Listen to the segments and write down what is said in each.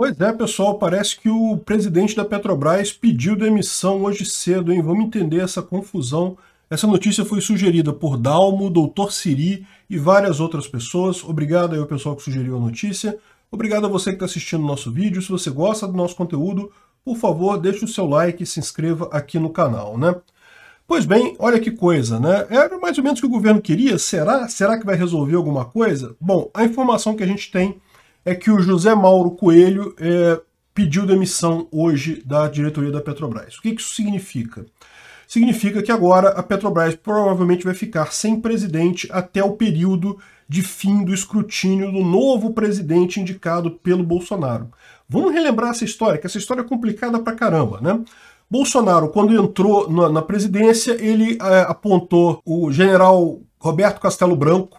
Pois é, pessoal, parece que o presidente da Petrobras pediu demissão hoje cedo, hein? Vamos entender essa confusão. Essa notícia foi sugerida por Dalmo, Doutor Siri e várias outras pessoas. Obrigado aí ao pessoal que sugeriu a notícia. Obrigado a você que está assistindo o nosso vídeo. Se você gosta do nosso conteúdo, por favor, deixe o seu like e se inscreva aqui no canal, né? Pois bem, olha que coisa, né? Era mais ou menos o que o governo queria. Será? Será que vai resolver alguma coisa? Bom, a informação que a gente tem é que o José Mauro Coelho é, pediu demissão hoje da diretoria da Petrobras. O que, que isso significa? Significa que agora a Petrobras provavelmente vai ficar sem presidente até o período de fim do escrutínio do novo presidente indicado pelo Bolsonaro. Vamos relembrar essa história, que essa história é complicada pra caramba, né? Bolsonaro, quando entrou na, na presidência, ele é, apontou o general Roberto Castelo Branco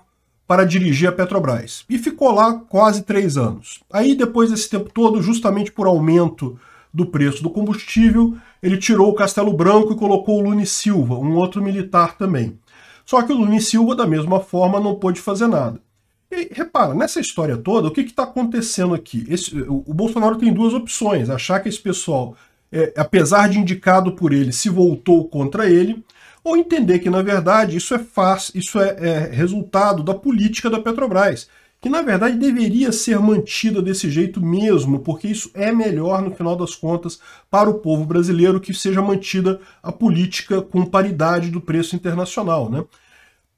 para dirigir a Petrobras. E ficou lá quase três anos. Aí, depois desse tempo todo, justamente por aumento do preço do combustível, ele tirou o Castelo Branco e colocou o Lune Silva, um outro militar também. Só que o Lune Silva, da mesma forma, não pôde fazer nada. E repara, nessa história toda, o que está acontecendo aqui? Esse, o, o Bolsonaro tem duas opções: achar que esse pessoal é, apesar de indicado por ele, se voltou contra ele, ou entender que, na verdade, isso é, faz, isso é, é resultado da política da Petrobras, que, na verdade, deveria ser mantida desse jeito mesmo, porque isso é melhor, no final das contas, para o povo brasileiro que seja mantida a política com paridade do preço internacional. Né?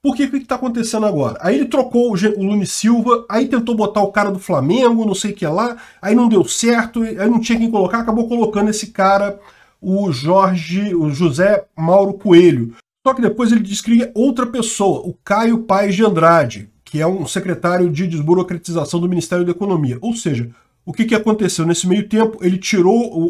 Por que o que está acontecendo agora? Aí ele trocou o, G, o Lune Silva, aí tentou botar o cara do Flamengo, não sei o que lá, aí não deu certo, aí não tinha quem colocar, acabou colocando esse cara, o Jorge, o José Mauro Coelho. Só que depois ele descria é outra pessoa, o Caio Paes de Andrade, que é um secretário de desburocratização do Ministério da Economia. Ou seja, o que, que aconteceu? Nesse meio tempo, ele tirou o.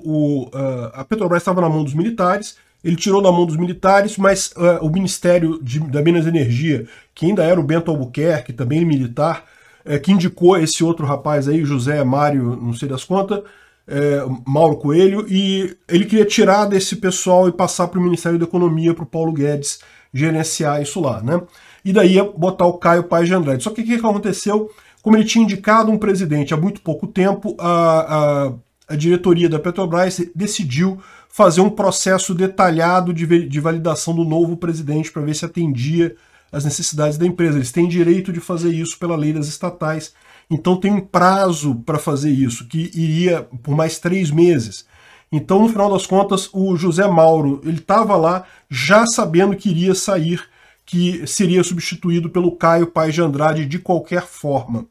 o ah, a Petrobras estava na mão dos militares, ele tirou da mão dos militares, mas uh, o Ministério de, da Minas e Energia, que ainda era o Bento Albuquerque, também militar, é, que indicou esse outro rapaz aí, José Mário, não sei das contas, é, eh, Mauro Coelho, e ele queria tirar desse pessoal e passar para o Ministério da Economia, para o Paulo Guedes gerenciar isso lá, né? E daí ia botar o Caio Paz de Andrade. Só que o que, que aconteceu? Como ele tinha indicado um presidente há muito pouco tempo, a, a, a diretoria da Petrobras decidiu fazer um processo detalhado de, de validação do novo presidente para ver se atendia às necessidades da empresa. Eles têm direito de fazer isso pela lei das estatais. Então tem um prazo para fazer isso, que iria por mais três meses. Então, no final das contas, o José Mauro ele estava lá já sabendo que iria sair, que seria substituído pelo Caio Paz de Andrade de qualquer forma.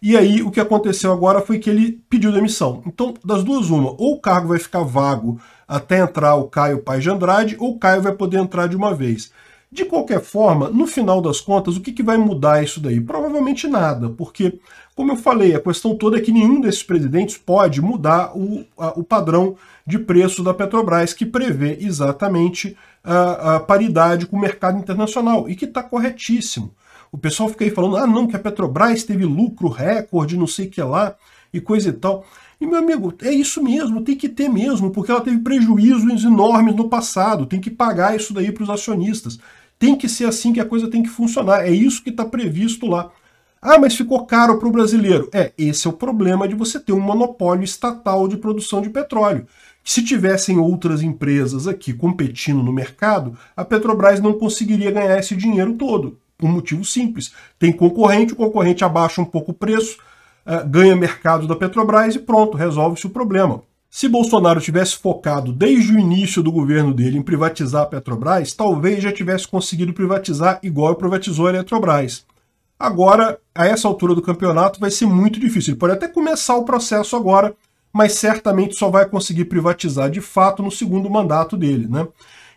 E aí o que aconteceu agora foi que ele pediu demissão. Então, das duas, uma, ou o cargo vai ficar vago até entrar o Caio Pais de Andrade, ou o Caio vai poder entrar de uma vez. De qualquer forma, no final das contas, o que, que vai mudar isso daí? Provavelmente nada, porque, como eu falei, a questão toda é que nenhum desses presidentes pode mudar o, a, o padrão de preço da Petrobras, que prevê exatamente a, a paridade com o mercado internacional, e que está corretíssimo. O pessoal fica aí falando, ah não, que a Petrobras teve lucro recorde, não sei o que lá, e coisa e tal. E meu amigo, é isso mesmo, tem que ter mesmo, porque ela teve prejuízos enormes no passado, tem que pagar isso daí para os acionistas. Tem que ser assim que a coisa tem que funcionar, é isso que está previsto lá. Ah, mas ficou caro para o brasileiro. É, esse é o problema de você ter um monopólio estatal de produção de petróleo. Se tivessem outras empresas aqui competindo no mercado, a Petrobras não conseguiria ganhar esse dinheiro todo por um motivo simples. Tem concorrente, o concorrente abaixa um pouco o preço, eh, ganha mercado da Petrobras e pronto, resolve-se o problema. Se Bolsonaro tivesse focado desde o início do governo dele em privatizar a Petrobras, talvez já tivesse conseguido privatizar igual privatizou a Eletrobras. Agora, a essa altura do campeonato, vai ser muito difícil. Ele pode até começar o processo agora, mas certamente só vai conseguir privatizar de fato no segundo mandato dele. Né?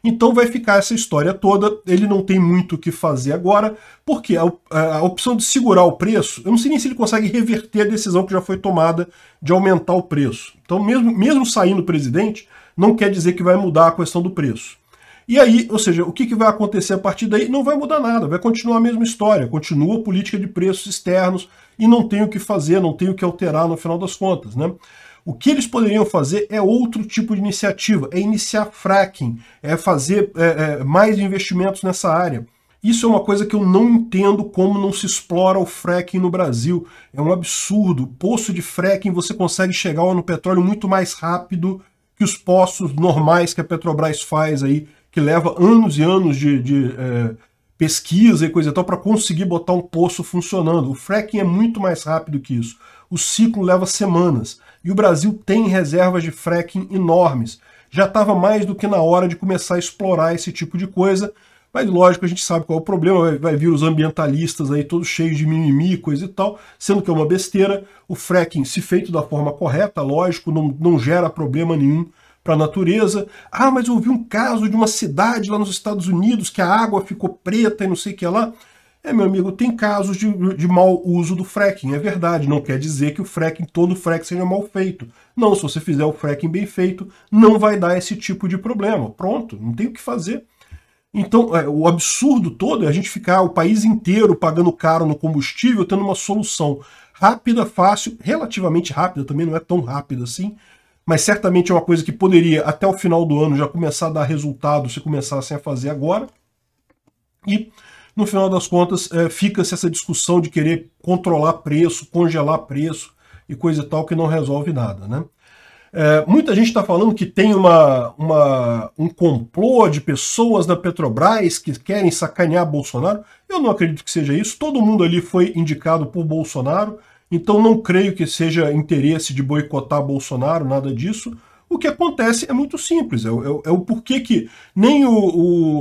Então vai ficar essa história toda. Ele não tem muito o que fazer agora, porque a, a, opção de segurar o preço, eu não sei nem se ele consegue reverter a decisão que já foi tomada de aumentar o preço. Então, mesmo, mesmo saindo presidente, não quer dizer que vai mudar a questão do preço. E aí, ou seja, o que, que vai acontecer a partir daí? Não vai mudar nada, vai continuar a mesma história, continua a política de preços externos e não tem o que fazer, não tem o que alterar no final das contas, né? O que eles poderiam fazer é outro tipo de iniciativa, é iniciar fracking, é fazer é, é, mais investimentos nessa área. Isso é uma coisa que eu não entendo como não se explora o fracking no Brasil. É um absurdo. Poço de fracking você consegue chegar no petróleo muito mais rápido que os poços normais que a Petrobras faz aí, que leva anos e anos de, de é, pesquisa e coisa e tal para conseguir botar um poço funcionando. O fracking é muito mais rápido que isso. O ciclo leva semanas. E o Brasil tem reservas de fracking enormes. Já estava mais do que na hora de começar a explorar esse tipo de coisa. Mas lógico, a gente sabe qual é o problema, vai vir os ambientalistas aí todos cheios de mimimi, coisa e tal, sendo que é uma besteira. O fracking, se feito da forma correta, lógico, não, não gera problema nenhum para a natureza. Ah, mas eu ouvi um caso de uma cidade lá nos Estados Unidos que a água ficou preta e não sei o que lá. É, meu amigo, tem casos de, de mau uso do fracking, é verdade. Não quer dizer que o fracking, todo fracking seja mal feito. Não, se você fizer o fracking bem feito, não vai dar esse tipo de problema. Pronto, não tem o que fazer. Então, é, o absurdo todo é a gente ficar o país inteiro pagando caro no combustível, tendo uma solução rápida, fácil, relativamente rápida também, não é tão rápida assim, mas certamente é uma coisa que poderia, até o final do ano, já começar a dar resultado se começassem a fazer agora. E no final das contas, é, fica-se essa discussão de querer controlar preço, congelar preço e coisa e tal, que não resolve nada. Né? É, muita gente está falando que tem uma, uma, um complô de pessoas da Petrobras que querem sacanear Bolsonaro. Eu não acredito que seja isso. Todo mundo ali foi indicado por Bolsonaro, então não creio que seja interesse de boicotar Bolsonaro, nada disso. O que acontece é muito simples, é, é, é o porquê que nem o,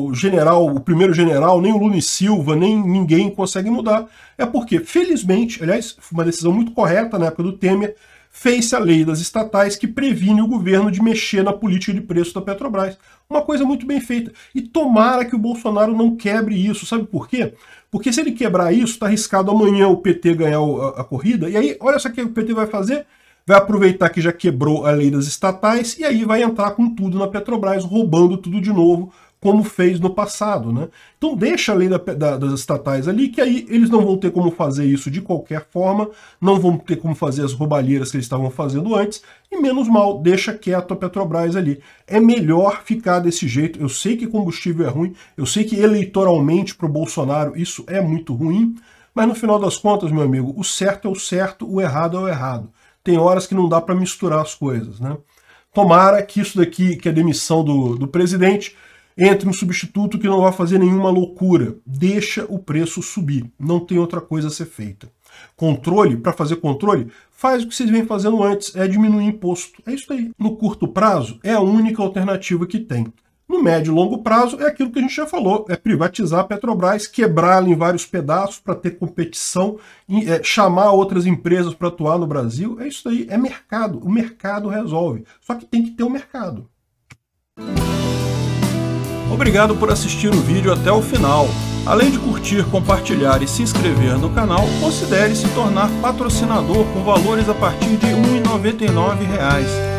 o, general, o primeiro general, nem o Lune Silva, nem ninguém consegue mudar. É porque, felizmente, aliás, foi uma decisão muito correta na época do Temer, fez-se a lei das estatais que previne o governo de mexer na política de preço da Petrobras. Uma coisa muito bem feita. E tomara que o Bolsonaro não quebre isso, sabe por quê? Porque se ele quebrar isso, está arriscado amanhã o PT ganhar a, a corrida, e aí olha só o que o PT vai fazer, vai aproveitar que já quebrou a lei das estatais e aí vai entrar com tudo na Petrobras, roubando tudo de novo, como fez no passado. Né? Então deixa a lei da, da, das estatais ali, que aí eles não vão ter como fazer isso de qualquer forma, não vão ter como fazer as roubalheiras que eles estavam fazendo antes, e menos mal, deixa quieto a Petrobras ali. É melhor ficar desse jeito, eu sei que combustível é ruim, eu sei que eleitoralmente para o Bolsonaro isso é muito ruim, mas no final das contas, meu amigo, o certo é o certo, o errado é o errado tem horas que não dá para misturar as coisas. Né? Tomara que isso daqui, que a é demissão do, do presidente, entre um substituto que não vai fazer nenhuma loucura. Deixa o preço subir. Não tem outra coisa a ser feita. Controle, para fazer controle, faz o que vocês vêm fazendo antes, é diminuir imposto. É isso aí. No curto prazo, é a única alternativa que tem. No médio e longo prazo, é aquilo que a gente já falou: é privatizar a Petrobras, quebrá-la em vários pedaços para ter competição, é, chamar outras empresas para atuar no Brasil. É isso aí, é mercado. O mercado resolve. Só que tem que ter o um mercado. Obrigado por assistir o vídeo até o final. Além de curtir, compartilhar e se inscrever no canal, considere se tornar patrocinador com valores a partir de R$ 1,99